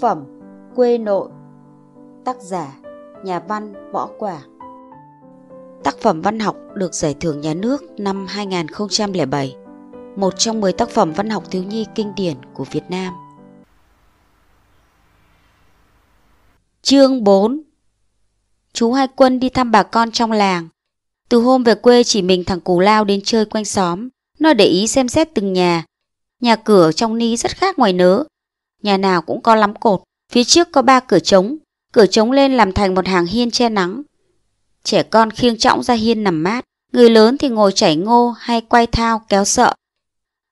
phẩm Quê nội Tác giả Nhà văn Võ quả Tác phẩm văn học được Giải thưởng Nhà nước năm 2007 Một trong 10 tác phẩm văn học thiếu nhi kinh điển của Việt Nam Chương 4 Chú Hai Quân đi thăm bà con trong làng Từ hôm về quê chỉ mình thằng Cù Lao đến chơi quanh xóm Nó để ý xem xét từng nhà Nhà cửa trong ni rất khác ngoài nớ nhà nào cũng có lắm cột, phía trước có ba cửa trống, cửa trống lên làm thành một hàng hiên che nắng. Trẻ con khiêng trọng ra hiên nằm mát, người lớn thì ngồi chảy ngô hay quay thao kéo sợ.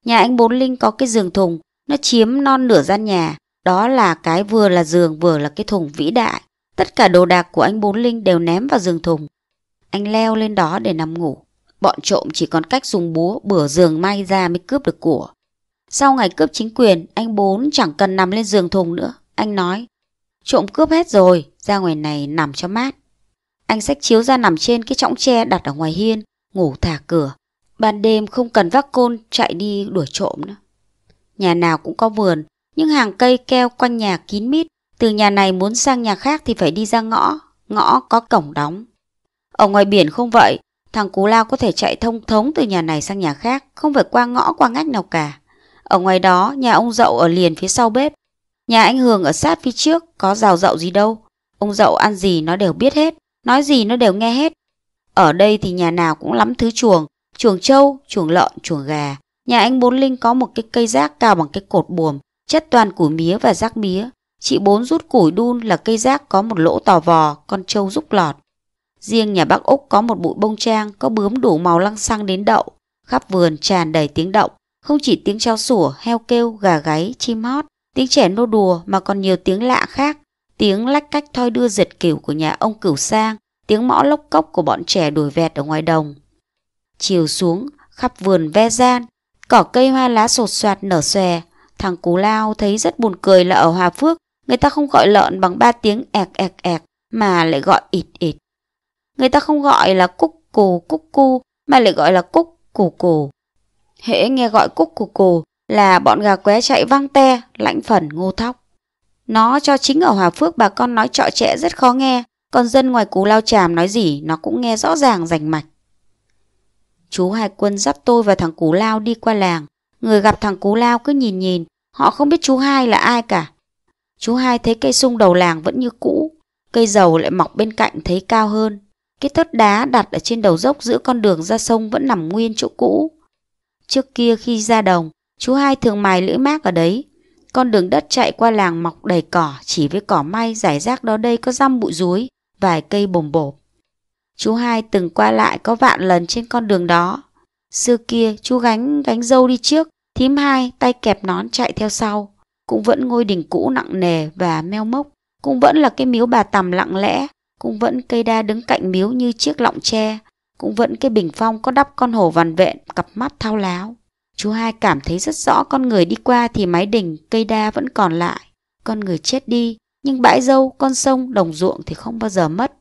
Nhà anh Bốn Linh có cái giường thùng, nó chiếm non nửa gian nhà, đó là cái vừa là giường vừa là cái thùng vĩ đại. Tất cả đồ đạc của anh Bốn Linh đều ném vào giường thùng. Anh leo lên đó để nằm ngủ. Bọn trộm chỉ còn cách dùng búa bửa giường may ra mới cướp được của. Sau ngày cướp chính quyền, anh bốn chẳng cần nằm lên giường thùng nữa. Anh nói, trộm cướp hết rồi, ra ngoài này nằm cho mát. Anh xách chiếu ra nằm trên cái chõng tre đặt ở ngoài hiên, ngủ thả cửa. Ban đêm không cần vác côn chạy đi đuổi trộm nữa. Nhà nào cũng có vườn, nhưng hàng cây keo quanh nhà kín mít. Từ nhà này muốn sang nhà khác thì phải đi ra ngõ, ngõ có cổng đóng. Ở ngoài biển không vậy, thằng Cú Lao có thể chạy thông thống từ nhà này sang nhà khác, không phải qua ngõ qua ngách nào cả. Ở ngoài đó, nhà ông dậu ở liền phía sau bếp. Nhà anh Hường ở sát phía trước, có rào dậu gì đâu. Ông dậu ăn gì nó đều biết hết, nói gì nó đều nghe hết. Ở đây thì nhà nào cũng lắm thứ chuồng, chuồng trâu, chuồng lợn, chuồng gà. Nhà anh Bốn Linh có một cái cây rác cao bằng cái cột buồm, chất toàn củi mía và rác mía. Chị Bốn rút củi đun là cây rác có một lỗ tò vò, con trâu rút lọt. Riêng nhà bác Úc có một bụi bông trang, có bướm đủ màu lăng xăng đến đậu. Khắp vườn tràn đầy tiếng động, không chỉ tiếng treo sủa, heo kêu, gà gáy, chim hót, tiếng trẻ nô đùa mà còn nhiều tiếng lạ khác, tiếng lách cách thoi đưa giật kiểu của nhà ông cửu sang, tiếng mõ lốc cốc của bọn trẻ đuổi vẹt ở ngoài đồng. Chiều xuống, khắp vườn ve gian, cỏ cây hoa lá sột soạt nở xòe, thằng Cú Lao thấy rất buồn cười là ở Hòa Phước, người ta không gọi lợn bằng ba tiếng ẹc ẹc ẹc mà lại gọi ịt ịt. Người ta không gọi là cúc cù cúc cu mà lại gọi là cúc cù cù. Hễ nghe gọi cúc của cô là bọn gà qué chạy văng te, lãnh phần ngô thóc. Nó cho chính ở Hòa Phước bà con nói trọ trẻ rất khó nghe, còn dân ngoài cú lao tràm nói gì nó cũng nghe rõ ràng rành mạch. Chú hai Quân dắt tôi và thằng Cú Lao đi qua làng. Người gặp thằng Cú Lao cứ nhìn nhìn, họ không biết chú Hai là ai cả. Chú Hai thấy cây sung đầu làng vẫn như cũ, cây dầu lại mọc bên cạnh thấy cao hơn. Cái thớt đá đặt ở trên đầu dốc giữa con đường ra sông vẫn nằm nguyên chỗ cũ. Trước kia khi ra đồng, chú hai thường mài lưỡi mác ở đấy. Con đường đất chạy qua làng mọc đầy cỏ, chỉ với cỏ may giải rác đó đây có răm bụi rúi, vài cây bồng bổ Chú hai từng qua lại có vạn lần trên con đường đó. Xưa kia chú gánh gánh dâu đi trước, thím hai tay kẹp nón chạy theo sau. Cũng vẫn ngôi đình cũ nặng nề và meo mốc, cũng vẫn là cái miếu bà tầm lặng lẽ, cũng vẫn cây đa đứng cạnh miếu như chiếc lọng tre, cũng vẫn cái bình phong có đắp con hổ vằn vện cặp mắt thao láo. Chú hai cảm thấy rất rõ con người đi qua thì mái đình, cây đa vẫn còn lại. Con người chết đi, nhưng bãi dâu, con sông, đồng ruộng thì không bao giờ mất.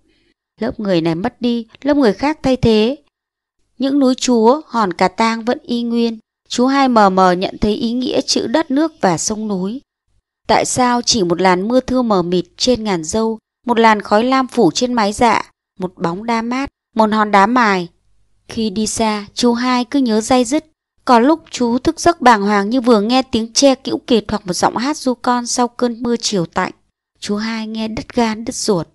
Lớp người này mất đi, lớp người khác thay thế. Những núi chúa, hòn cà tang vẫn y nguyên. Chú hai mờ mờ nhận thấy ý nghĩa chữ đất nước và sông núi. Tại sao chỉ một làn mưa thưa mờ mịt trên ngàn dâu, một làn khói lam phủ trên mái dạ, một bóng đa mát một hòn đá mài. Khi đi xa, chú hai cứ nhớ dây dứt. Có lúc chú thức giấc bàng hoàng như vừa nghe tiếng tre cữu kịt hoặc một giọng hát du con sau cơn mưa chiều tạnh. Chú hai nghe đứt gan đứt ruột.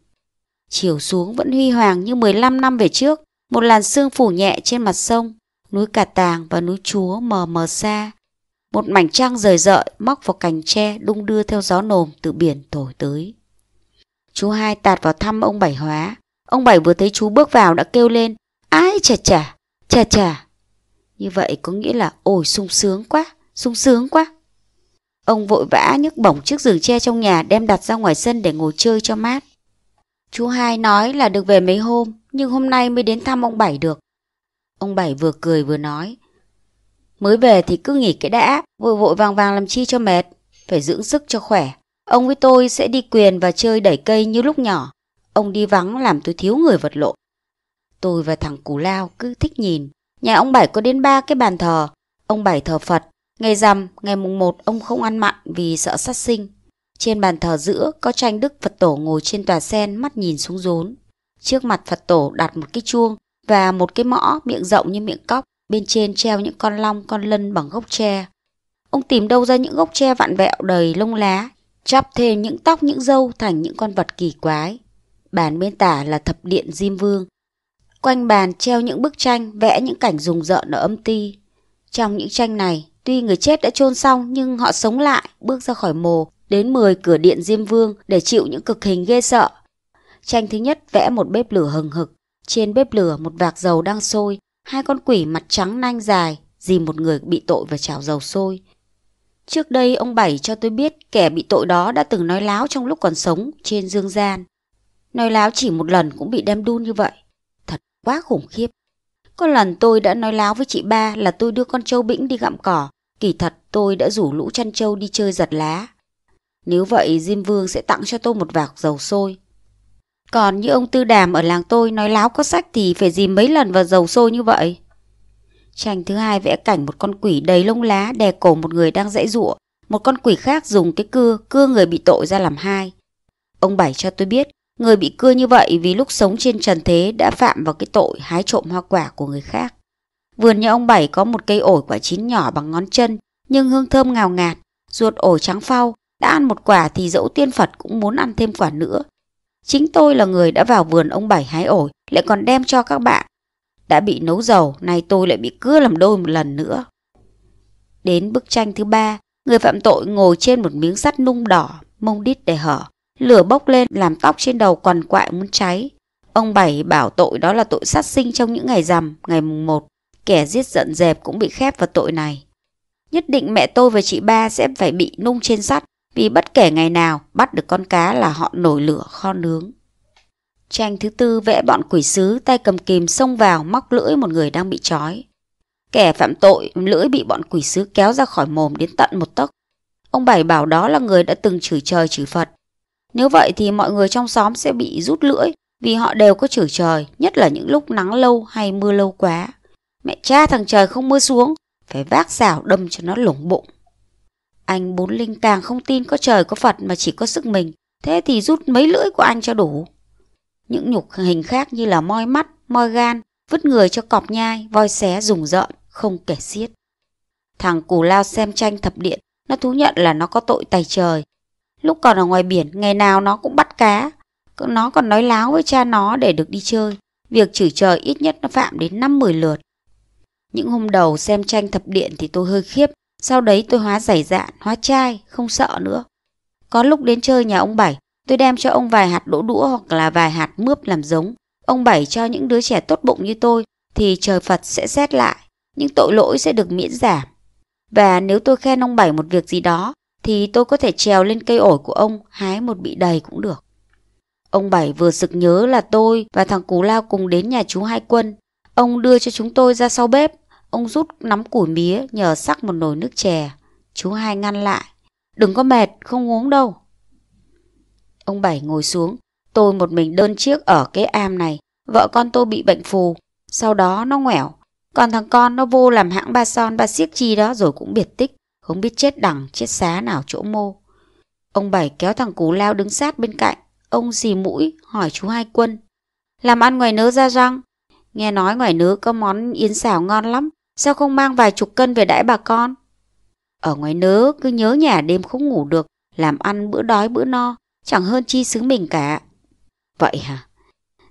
Chiều xuống vẫn huy hoàng như 15 năm về trước. Một làn sương phủ nhẹ trên mặt sông, núi Cà Tàng và núi Chúa mờ mờ xa. Một mảnh trăng rời rợi móc vào cành tre đung đưa theo gió nồm từ biển thổi tới. Chú hai tạt vào thăm ông Bảy Hóa, Ông Bảy vừa thấy chú bước vào đã kêu lên, ai chà chà, chà chà. Như vậy có nghĩa là ôi sung sướng quá, sung sướng quá. Ông vội vã nhấc bổng chiếc giường tre trong nhà đem đặt ra ngoài sân để ngồi chơi cho mát. Chú hai nói là được về mấy hôm, nhưng hôm nay mới đến thăm ông Bảy được. Ông Bảy vừa cười vừa nói. Mới về thì cứ nghỉ cái đã, vội vội vàng vàng làm chi cho mệt, phải dưỡng sức cho khỏe. Ông với tôi sẽ đi quyền và chơi đẩy cây như lúc nhỏ ông đi vắng làm tôi thiếu người vật lộn. Tôi và thằng Cú Lao cứ thích nhìn. Nhà ông Bảy có đến ba cái bàn thờ. Ông Bảy thờ Phật. Ngày rằm, ngày mùng một ông không ăn mặn vì sợ sát sinh. Trên bàn thờ giữa có tranh Đức Phật Tổ ngồi trên tòa sen mắt nhìn xuống rốn. Trước mặt Phật Tổ đặt một cái chuông và một cái mõ miệng rộng như miệng cóc. Bên trên treo những con long con lân bằng gốc tre. Ông tìm đâu ra những gốc tre vạn vẹo đầy lông lá, chắp thêm những tóc những dâu thành những con vật kỳ quái. Bàn bên tả là thập điện Diêm Vương. Quanh bàn treo những bức tranh vẽ những cảnh rùng rợn ở âm ti. Trong những tranh này, tuy người chết đã chôn xong nhưng họ sống lại, bước ra khỏi mồ, đến 10 cửa điện Diêm Vương để chịu những cực hình ghê sợ. Tranh thứ nhất vẽ một bếp lửa hừng hực. Trên bếp lửa một vạc dầu đang sôi, hai con quỷ mặt trắng nanh dài, dìm một người bị tội và chảo dầu sôi. Trước đây ông Bảy cho tôi biết kẻ bị tội đó đã từng nói láo trong lúc còn sống trên dương gian. Nói láo chỉ một lần cũng bị đem đun như vậy. Thật quá khủng khiếp. Có lần tôi đã nói láo với chị ba là tôi đưa con trâu bĩnh đi gặm cỏ. Kỳ thật tôi đã rủ lũ chăn trâu đi chơi giật lá. Nếu vậy Diêm Vương sẽ tặng cho tôi một vạc dầu sôi. Còn như ông Tư Đàm ở làng tôi nói láo có sách thì phải dìm mấy lần vào dầu sôi như vậy. Tranh thứ hai vẽ cảnh một con quỷ đầy lông lá đè cổ một người đang dãy ruộng. Một con quỷ khác dùng cái cưa, cưa người bị tội ra làm hai. Ông Bảy cho tôi biết Người bị cưa như vậy vì lúc sống trên trần thế đã phạm vào cái tội hái trộm hoa quả của người khác. Vườn nhà ông Bảy có một cây ổi quả chín nhỏ bằng ngón chân, nhưng hương thơm ngào ngạt, ruột ổi trắng phau, đã ăn một quả thì dẫu tiên Phật cũng muốn ăn thêm quả nữa. Chính tôi là người đã vào vườn ông Bảy hái ổi, lại còn đem cho các bạn. Đã bị nấu dầu, nay tôi lại bị cưa làm đôi một lần nữa. Đến bức tranh thứ ba, người phạm tội ngồi trên một miếng sắt nung đỏ, mông đít để hở, Lửa bốc lên làm tóc trên đầu quằn quại muốn cháy. Ông Bảy bảo tội đó là tội sát sinh trong những ngày rằm, ngày mùng 1. Kẻ giết giận dẹp cũng bị khép vào tội này. Nhất định mẹ tôi và chị ba sẽ phải bị nung trên sắt vì bất kể ngày nào bắt được con cá là họ nổi lửa kho nướng. Tranh thứ tư vẽ bọn quỷ sứ tay cầm kìm xông vào móc lưỡi một người đang bị trói. Kẻ phạm tội lưỡi bị bọn quỷ sứ kéo ra khỏi mồm đến tận một tấc. Ông Bảy bảo đó là người đã từng chửi trời chửi Phật nếu vậy thì mọi người trong xóm sẽ bị rút lưỡi vì họ đều có chửi trời, nhất là những lúc nắng lâu hay mưa lâu quá. Mẹ cha thằng trời không mưa xuống, phải vác xảo đâm cho nó lủng bụng. Anh bốn linh càng không tin có trời có Phật mà chỉ có sức mình, thế thì rút mấy lưỡi của anh cho đủ. Những nhục hình khác như là moi mắt, moi gan, vứt người cho cọp nhai, voi xé dùng rợn, không kể xiết. Thằng cù lao xem tranh thập điện, nó thú nhận là nó có tội tài trời, Lúc còn ở ngoài biển, ngày nào nó cũng bắt cá. Nó còn nói láo với cha nó để được đi chơi. Việc chửi trời ít nhất nó phạm đến 5-10 lượt. Những hôm đầu xem tranh thập điện thì tôi hơi khiếp. Sau đấy tôi hóa giải dạn, hóa chai, không sợ nữa. Có lúc đến chơi nhà ông Bảy, tôi đem cho ông vài hạt đỗ đũa hoặc là vài hạt mướp làm giống. Ông Bảy cho những đứa trẻ tốt bụng như tôi thì trời Phật sẽ xét lại, những tội lỗi sẽ được miễn giảm. Và nếu tôi khen ông Bảy một việc gì đó thì tôi có thể trèo lên cây ổi của ông hái một bị đầy cũng được. Ông Bảy vừa sực nhớ là tôi và thằng Cú Lao cùng đến nhà chú Hai Quân. Ông đưa cho chúng tôi ra sau bếp. Ông rút nắm củi mía nhờ sắc một nồi nước chè. Chú Hai ngăn lại. Đừng có mệt, không uống đâu. Ông Bảy ngồi xuống. Tôi một mình đơn chiếc ở cái am này. Vợ con tôi bị bệnh phù. Sau đó nó ngoẻo. Còn thằng con nó vô làm hãng ba son ba siếc chi đó rồi cũng biệt tích không biết chết đẳng chết xá nào chỗ mô. Ông Bảy kéo thằng Cú Lao đứng sát bên cạnh, ông dì mũi hỏi chú Hai Quân. Làm ăn ngoài nớ ra răng, nghe nói ngoài nớ có món yến xảo ngon lắm, sao không mang vài chục cân về đãi bà con? Ở ngoài nớ cứ nhớ nhà đêm không ngủ được, làm ăn bữa đói bữa no, chẳng hơn chi xứ mình cả. Vậy hả?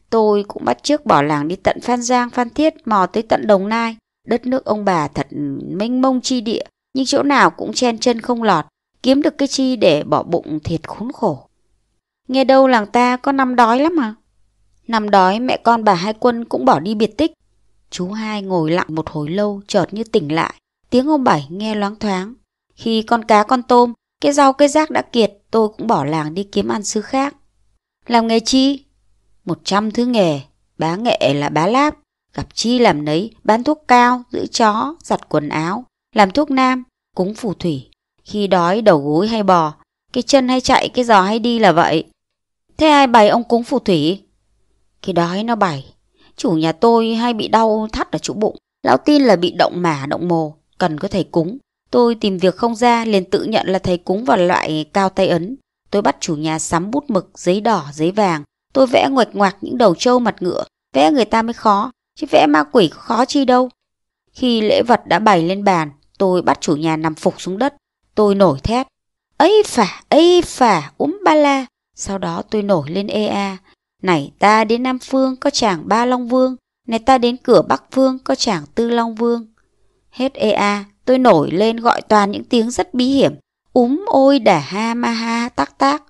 Tôi cũng bắt trước bỏ làng đi tận Phan Giang, Phan Thiết, mò tới tận Đồng Nai. Đất nước ông bà thật mênh mông chi địa, nhưng chỗ nào cũng chen chân không lọt, kiếm được cái chi để bỏ bụng thiệt khốn khổ. Nghe đâu làng ta có năm đói lắm mà. Năm đói mẹ con bà Hai Quân cũng bỏ đi biệt tích. Chú hai ngồi lặng một hồi lâu chợt như tỉnh lại, tiếng ông Bảy nghe loáng thoáng. Khi con cá con tôm, cái rau cái rác đã kiệt, tôi cũng bỏ làng đi kiếm ăn xứ khác. Làm nghề chi? Một trăm thứ nghề, bá nghệ là bá láp, gặp chi làm nấy, bán thuốc cao, giữ chó, giặt quần áo, làm thuốc nam, cúng phù thủy. Khi đói đầu gối hay bò, cái chân hay chạy, cái giò hay đi là vậy. Thế ai bày ông cúng phù thủy? Cái đói nó bày. Chủ nhà tôi hay bị đau thắt ở chỗ bụng. Lão tin là bị động mả, động mồ, cần có thầy cúng. Tôi tìm việc không ra liền tự nhận là thầy cúng vào loại cao tay ấn. Tôi bắt chủ nhà sắm bút mực, giấy đỏ, giấy vàng. Tôi vẽ ngoạch ngoạc những đầu trâu mặt ngựa. Vẽ người ta mới khó, chứ vẽ ma quỷ khó chi đâu. Khi lễ vật đã bày lên bàn, Tôi bắt chủ nhà nằm phục xuống đất. Tôi nổi thét. ấy phả, ấy phả, úm ba la. Sau đó tôi nổi lên ê a. Này ta đến Nam Phương có chàng Ba Long Vương. Này ta đến cửa Bắc Phương có chàng Tư Long Vương. Hết ê a, tôi nổi lên gọi toàn những tiếng rất bí hiểm. Úm ôi đả ha ma ha tác tác.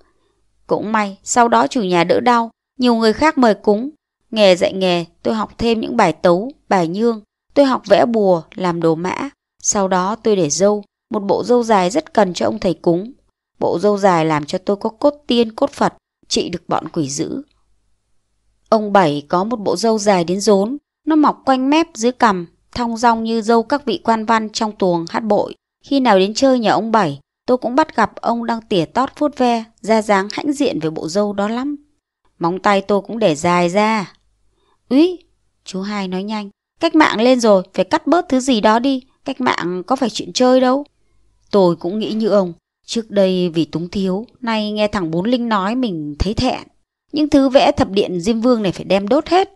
Cũng may, sau đó chủ nhà đỡ đau. Nhiều người khác mời cúng. Nghề dạy nghề, tôi học thêm những bài tấu, bài nhương. Tôi học vẽ bùa, làm đồ mã. Sau đó tôi để dâu, một bộ dâu dài rất cần cho ông thầy cúng. Bộ dâu dài làm cho tôi có cốt tiên, cốt Phật, trị được bọn quỷ dữ. Ông Bảy có một bộ dâu dài đến rốn, nó mọc quanh mép dưới cằm, thong dong như dâu các vị quan văn trong tuồng hát bội. Khi nào đến chơi nhà ông Bảy, tôi cũng bắt gặp ông đang tỉa tót vuốt ve, ra dáng hãnh diện về bộ dâu đó lắm. Móng tay tôi cũng để dài ra. Úi, chú hai nói nhanh, cách mạng lên rồi, phải cắt bớt thứ gì đó đi, cách mạng có phải chuyện chơi đâu. Tôi cũng nghĩ như ông, trước đây vì túng thiếu, nay nghe thằng Bốn Linh nói mình thấy thẹn. Những thứ vẽ thập điện Diêm Vương này phải đem đốt hết.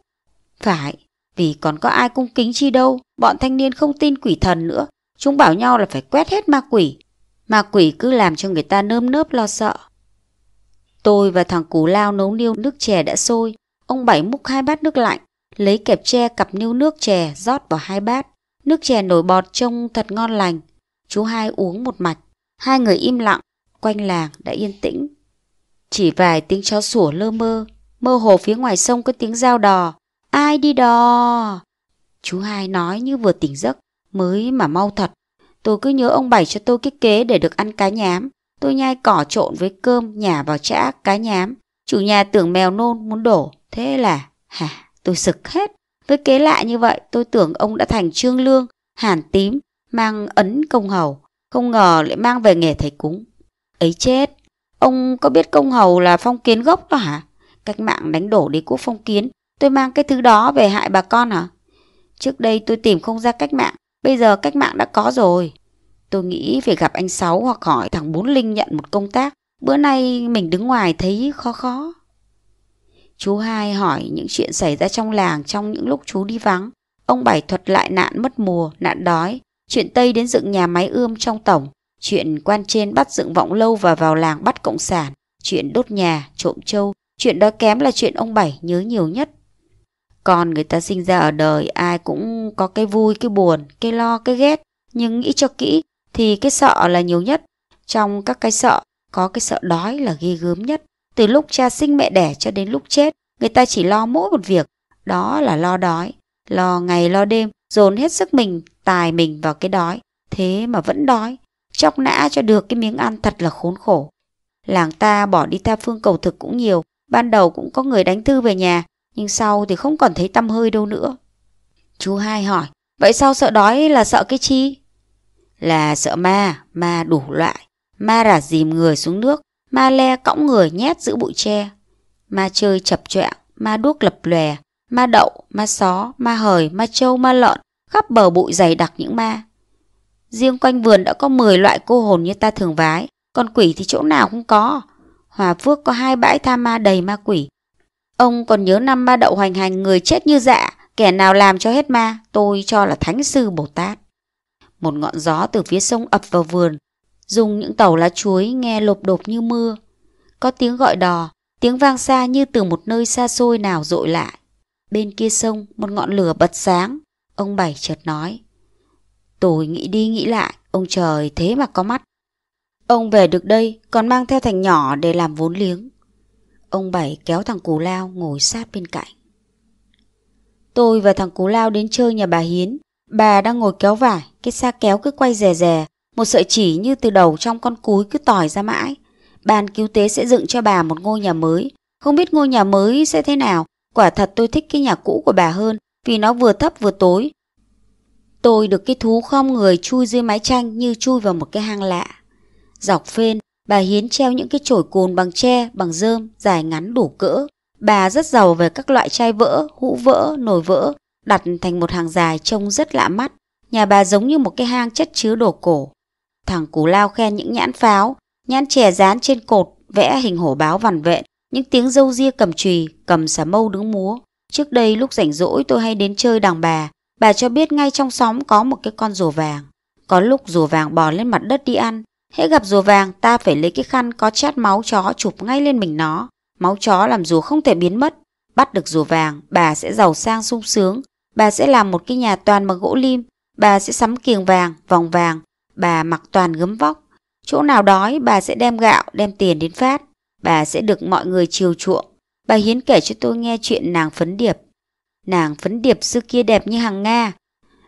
Phải, vì còn có ai cung kính chi đâu, bọn thanh niên không tin quỷ thần nữa. Chúng bảo nhau là phải quét hết ma quỷ. Ma quỷ cứ làm cho người ta nơm nớp lo sợ. Tôi và thằng Cú Lao nấu niêu nước chè đã sôi. Ông Bảy múc hai bát nước lạnh, lấy kẹp tre cặp niêu nước chè rót vào hai bát. Nước chè nổi bọt trông thật ngon lành. Chú hai uống một mạch. Hai người im lặng. Quanh làng đã yên tĩnh. Chỉ vài tiếng chó sủa lơ mơ. Mơ hồ phía ngoài sông có tiếng dao đò. Ai đi đò? Chú hai nói như vừa tỉnh giấc. Mới mà mau thật. Tôi cứ nhớ ông Bảy cho tôi cái kế để được ăn cá nhám. Tôi nhai cỏ trộn với cơm nhả vào chã cá nhám. Chủ nhà tưởng mèo nôn muốn đổ. Thế là... Hả, tôi sực hết. Với kế lạ như vậy, tôi tưởng ông đã thành trương lương, hàn tím, mang ấn công hầu, không ngờ lại mang về nghề thầy cúng. Ấy chết, ông có biết công hầu là phong kiến gốc đó hả? Cách mạng đánh đổ đế quốc phong kiến, tôi mang cái thứ đó về hại bà con hả? Trước đây tôi tìm không ra cách mạng, bây giờ cách mạng đã có rồi. Tôi nghĩ phải gặp anh Sáu hoặc hỏi thằng Bốn Linh nhận một công tác. Bữa nay mình đứng ngoài thấy khó khó. Chú hai hỏi những chuyện xảy ra trong làng trong những lúc chú đi vắng. Ông Bảy thuật lại nạn mất mùa, nạn đói, chuyện Tây đến dựng nhà máy ươm trong tổng, chuyện quan trên bắt dựng vọng lâu và vào làng bắt cộng sản, chuyện đốt nhà, trộm trâu, chuyện đó kém là chuyện ông Bảy nhớ nhiều nhất. Còn người ta sinh ra ở đời ai cũng có cái vui, cái buồn, cái lo, cái ghét. Nhưng nghĩ cho kỹ thì cái sợ là nhiều nhất. Trong các cái sợ, có cái sợ đói là ghê gớm nhất. Từ lúc cha sinh mẹ đẻ cho đến lúc chết, người ta chỉ lo mỗi một việc, đó là lo đói. Lo ngày lo đêm, dồn hết sức mình, tài mình vào cái đói, thế mà vẫn đói. Chóc nã cho được cái miếng ăn thật là khốn khổ. Làng ta bỏ đi tha phương cầu thực cũng nhiều, ban đầu cũng có người đánh thư về nhà, nhưng sau thì không còn thấy tâm hơi đâu nữa. Chú hai hỏi, vậy sao sợ đói là sợ cái chi? Là sợ ma, ma đủ loại. Ma rả dìm người xuống nước, Ma le cõng người nhét giữa bụi tre. Ma chơi chập chọa, ma đuốc lập lòe, ma đậu, ma só, ma hời, ma trâu, ma lợn, khắp bờ bụi dày đặc những ma. Riêng quanh vườn đã có 10 loại cô hồn như ta thường vái, còn quỷ thì chỗ nào cũng có. Hòa Phước có hai bãi tha ma đầy ma quỷ. Ông còn nhớ năm ma đậu hoành hành người chết như dạ, kẻ nào làm cho hết ma, tôi cho là thánh sư Bồ Tát. Một ngọn gió từ phía sông ập vào vườn, dùng những tẩu lá chuối nghe lộp đột như mưa. Có tiếng gọi đò, tiếng vang xa như từ một nơi xa xôi nào dội lại. Bên kia sông, một ngọn lửa bật sáng, ông Bảy chợt nói. Tôi nghĩ đi nghĩ lại, ông trời thế mà có mắt. Ông về được đây còn mang theo thành nhỏ để làm vốn liếng. Ông Bảy kéo thằng Cú Lao ngồi sát bên cạnh. Tôi và thằng Cú Lao đến chơi nhà bà Hiến. Bà đang ngồi kéo vải, cái xa kéo cứ quay rè rè, một sợi chỉ như từ đầu trong con cúi cứ tỏi ra mãi. Ban cứu tế sẽ dựng cho bà một ngôi nhà mới. Không biết ngôi nhà mới sẽ thế nào. Quả thật tôi thích cái nhà cũ của bà hơn vì nó vừa thấp vừa tối. Tôi được cái thú không người chui dưới mái tranh như chui vào một cái hang lạ. Dọc phên, bà Hiến treo những cái chổi cồn bằng tre, bằng rơm, dài ngắn đủ cỡ. Bà rất giàu về các loại chai vỡ, hũ vỡ, nồi vỡ, đặt thành một hàng dài trông rất lạ mắt. Nhà bà giống như một cái hang chất chứa đồ cổ. Thằng Cú Lao khen những nhãn pháo, nhãn chè dán trên cột, vẽ hình hổ báo vằn vện, những tiếng dâu ria cầm chùy, cầm xà mâu đứng múa. Trước đây lúc rảnh rỗi tôi hay đến chơi đàng bà, bà cho biết ngay trong xóm có một cái con rùa vàng. Có lúc rùa vàng bò lên mặt đất đi ăn, hễ gặp rùa vàng ta phải lấy cái khăn có chát máu chó chụp ngay lên mình nó. Máu chó làm rùa không thể biến mất. Bắt được rùa vàng, bà sẽ giàu sang sung sướng. Bà sẽ làm một cái nhà toàn bằng gỗ lim. Bà sẽ sắm kiềng vàng, vòng vàng, Bà mặc toàn gấm vóc. Chỗ nào đói bà sẽ đem gạo, đem tiền đến phát. Bà sẽ được mọi người chiều chuộng. Bà Hiến kể cho tôi nghe chuyện nàng phấn điệp. Nàng phấn điệp xưa kia đẹp như hàng Nga.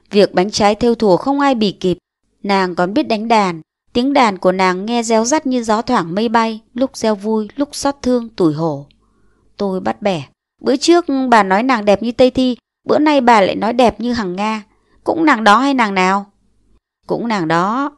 Việc bánh trái theo thùa không ai bì kịp. Nàng còn biết đánh đàn. Tiếng đàn của nàng nghe réo rắt như gió thoảng mây bay, lúc reo vui, lúc xót thương, tủi hổ. Tôi bắt bẻ. Bữa trước bà nói nàng đẹp như Tây Thi, bữa nay bà lại nói đẹp như hằng Nga. Cũng nàng đó hay nàng nào? Cũng nàng đó.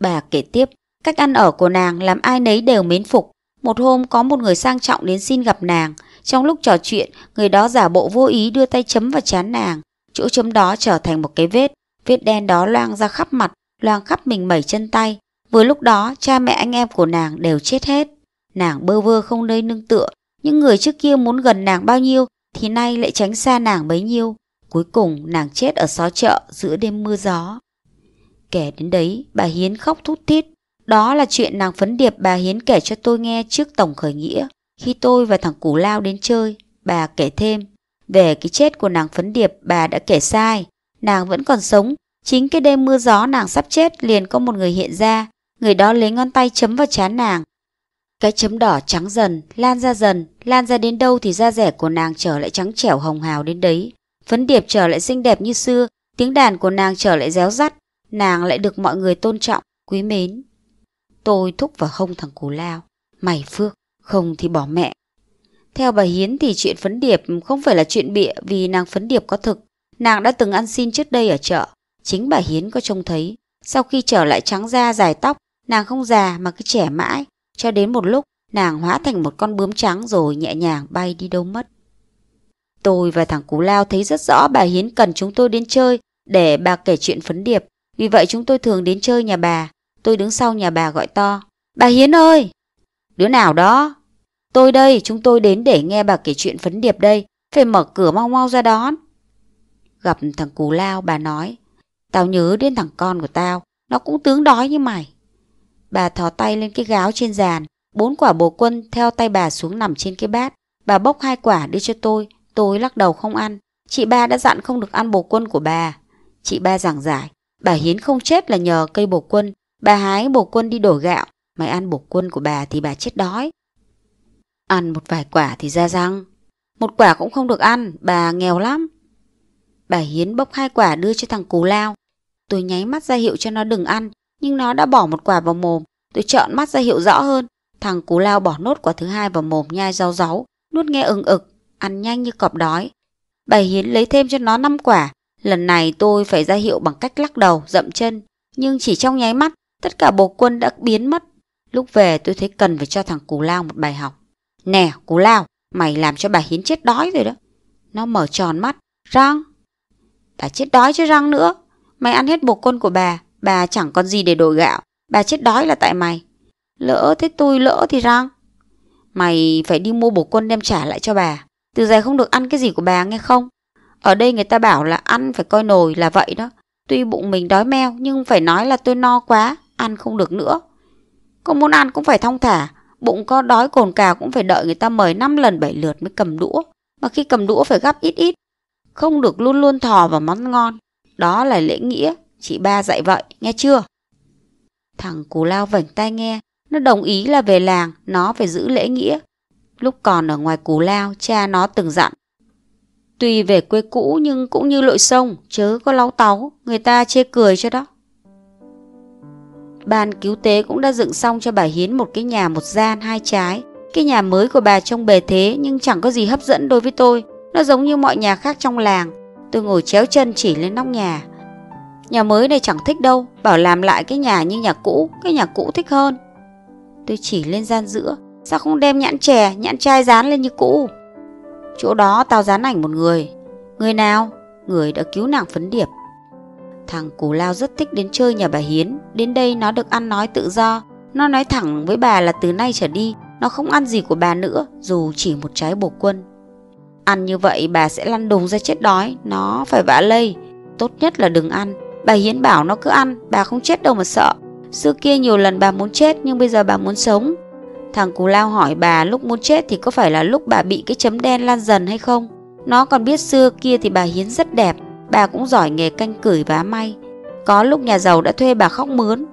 Bà kể tiếp, cách ăn ở của nàng làm ai nấy đều mến phục. Một hôm có một người sang trọng đến xin gặp nàng. Trong lúc trò chuyện, người đó giả bộ vô ý đưa tay chấm vào chán nàng. Chỗ chấm đó trở thành một cái vết. Vết đen đó loang ra khắp mặt, loang khắp mình mẩy chân tay. Vừa lúc đó, cha mẹ anh em của nàng đều chết hết. Nàng bơ vơ không nơi nương tựa. Những người trước kia muốn gần nàng bao nhiêu thì nay lại tránh xa nàng bấy nhiêu. Cuối cùng nàng chết ở xó chợ giữa đêm mưa gió kể đến đấy, bà Hiến khóc thút thít. Đó là chuyện nàng phấn điệp bà Hiến kể cho tôi nghe trước tổng khởi nghĩa. Khi tôi và thằng Củ Lao đến chơi, bà kể thêm. Về cái chết của nàng phấn điệp bà đã kể sai. Nàng vẫn còn sống. Chính cái đêm mưa gió nàng sắp chết liền có một người hiện ra. Người đó lấy ngón tay chấm vào chán nàng. Cái chấm đỏ trắng dần, lan ra dần, lan ra đến đâu thì da rẻ của nàng trở lại trắng trẻo hồng hào đến đấy. Phấn điệp trở lại xinh đẹp như xưa, tiếng đàn của nàng trở lại réo rắt, nàng lại được mọi người tôn trọng, quý mến. Tôi thúc vào hông thằng cù Lao. Mày Phước, không thì bỏ mẹ. Theo bà Hiến thì chuyện phấn điệp không phải là chuyện bịa vì nàng phấn điệp có thực. Nàng đã từng ăn xin trước đây ở chợ. Chính bà Hiến có trông thấy. Sau khi trở lại trắng da dài tóc, nàng không già mà cứ trẻ mãi. Cho đến một lúc, nàng hóa thành một con bướm trắng rồi nhẹ nhàng bay đi đâu mất. Tôi và thằng Cú Lao thấy rất rõ bà Hiến cần chúng tôi đến chơi để bà kể chuyện phấn điệp vì vậy chúng tôi thường đến chơi nhà bà. Tôi đứng sau nhà bà gọi to. Bà Hiến ơi! Đứa nào đó? Tôi đây, chúng tôi đến để nghe bà kể chuyện phấn điệp đây. Phải mở cửa mau mau ra đón. Gặp thằng Cú Lao, bà nói. Tao nhớ đến thằng con của tao. Nó cũng tướng đói như mày. Bà thò tay lên cái gáo trên giàn. Bốn quả bồ quân theo tay bà xuống nằm trên cái bát. Bà bốc hai quả đưa cho tôi. Tôi lắc đầu không ăn. Chị ba đã dặn không được ăn bồ quân của bà. Chị ba giảng giải. Bà Hiến không chết là nhờ cây bổ quân, bà hái bổ quân đi đổi gạo, mày ăn bổ quân của bà thì bà chết đói. Ăn một vài quả thì ra răng, một quả cũng không được ăn, bà nghèo lắm. Bà Hiến bốc hai quả đưa cho thằng Cú Lao. Tôi nháy mắt ra hiệu cho nó đừng ăn, nhưng nó đã bỏ một quả vào mồm. Tôi trợn mắt ra hiệu rõ hơn. Thằng Cú Lao bỏ nốt quả thứ hai vào mồm nhai rau ráu, nuốt nghe ừng ực, ăn nhanh như cọp đói. Bà Hiến lấy thêm cho nó năm quả, Lần này tôi phải ra hiệu bằng cách lắc đầu, dậm chân. Nhưng chỉ trong nháy mắt, tất cả bộ quân đã biến mất. Lúc về tôi thấy cần phải cho thằng Cú Lao một bài học. Nè, Cú Lao, mày làm cho bà Hiến chết đói rồi đó. Nó mở tròn mắt. Răng! Bà chết đói chứ răng nữa. Mày ăn hết bộ quân của bà, bà chẳng còn gì để đổi gạo. Bà chết đói là tại mày. Lỡ thế tôi lỡ thì răng. Mày phải đi mua bổ quân đem trả lại cho bà. Từ giờ không được ăn cái gì của bà nghe không? Ở đây người ta bảo là ăn phải coi nồi là vậy đó. Tuy bụng mình đói meo nhưng phải nói là tôi no quá, ăn không được nữa. Con muốn ăn cũng phải thong thả, bụng có đói cồn cào cũng phải đợi người ta mời 5 lần 7 lượt mới cầm đũa. Mà khi cầm đũa phải gắp ít ít, không được luôn luôn thò vào món ngon. Đó là lễ nghĩa, chị ba dạy vậy, nghe chưa? Thằng Cú Lao vảnh tai nghe, nó đồng ý là về làng, nó phải giữ lễ nghĩa. Lúc còn ở ngoài Cú Lao, cha nó từng dặn, Tuy về quê cũ nhưng cũng như lội sông, chớ có láu táo, người ta chê cười cho đó. Ban cứu tế cũng đã dựng xong cho bà Hiến một cái nhà một gian hai trái. Cái nhà mới của bà trông bề thế nhưng chẳng có gì hấp dẫn đối với tôi. Nó giống như mọi nhà khác trong làng. Tôi ngồi chéo chân chỉ lên nóc nhà. Nhà mới này chẳng thích đâu, bảo làm lại cái nhà như nhà cũ, cái nhà cũ thích hơn. Tôi chỉ lên gian giữa, sao không đem nhãn chè, nhãn chai dán lên như cũ? Chỗ đó tao dán ảnh một người Người nào? Người đã cứu nàng phấn điệp Thằng Cù Lao rất thích đến chơi nhà bà Hiến Đến đây nó được ăn nói tự do Nó nói thẳng với bà là từ nay trở đi Nó không ăn gì của bà nữa Dù chỉ một trái bổ quân Ăn như vậy bà sẽ lăn đùng ra chết đói Nó phải vã lây Tốt nhất là đừng ăn Bà Hiến bảo nó cứ ăn Bà không chết đâu mà sợ Xưa kia nhiều lần bà muốn chết Nhưng bây giờ bà muốn sống Thằng Cù Lao hỏi bà lúc muốn chết thì có phải là lúc bà bị cái chấm đen lan dần hay không? Nó còn biết xưa kia thì bà Hiến rất đẹp, bà cũng giỏi nghề canh cửi vá may. Có lúc nhà giàu đã thuê bà khóc mướn.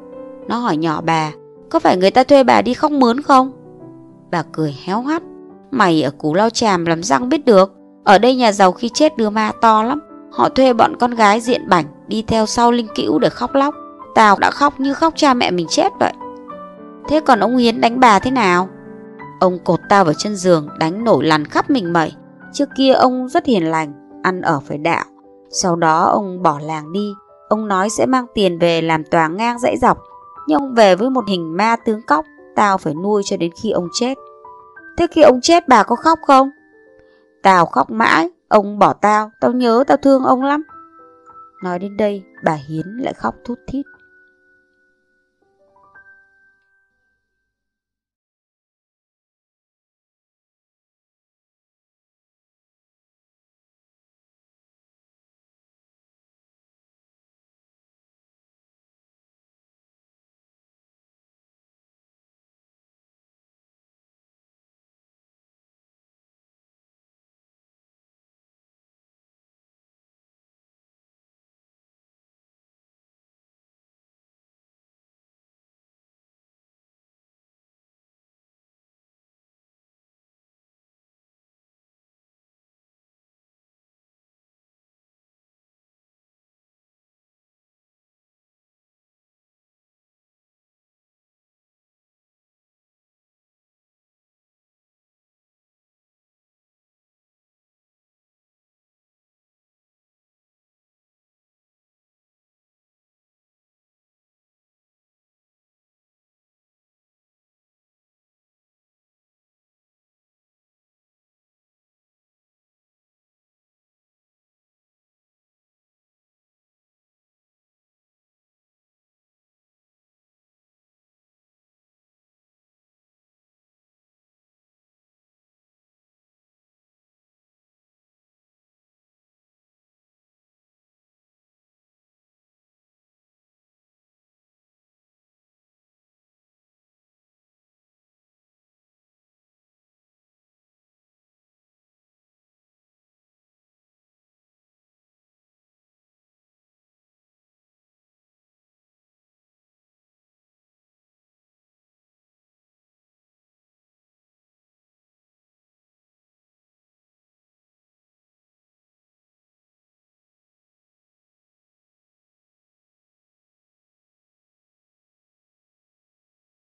Nó hỏi nhỏ bà, có phải người ta thuê bà đi khóc mướn không? Bà cười héo hắt, mày ở Cù Lao Tràm làm răng biết được. Ở đây nhà giàu khi chết đưa ma to lắm, họ thuê bọn con gái diện bảnh đi theo sau linh cữu để khóc lóc. Tao đã khóc như khóc cha mẹ mình chết vậy. Thế còn ông Hiến đánh bà thế nào? Ông cột tao vào chân giường đánh nổi lằn khắp mình mẩy. Trước kia ông rất hiền lành, ăn ở phải đạo. Sau đó ông bỏ làng đi. Ông nói sẽ mang tiền về làm tòa ngang dãy dọc. Nhưng ông về với một hình ma tướng cóc. Tao phải nuôi cho đến khi ông chết. Thế khi ông chết bà có khóc không? Tao khóc mãi, ông bỏ tao, tao nhớ tao thương ông lắm. Nói đến đây, bà Hiến lại khóc thút thít.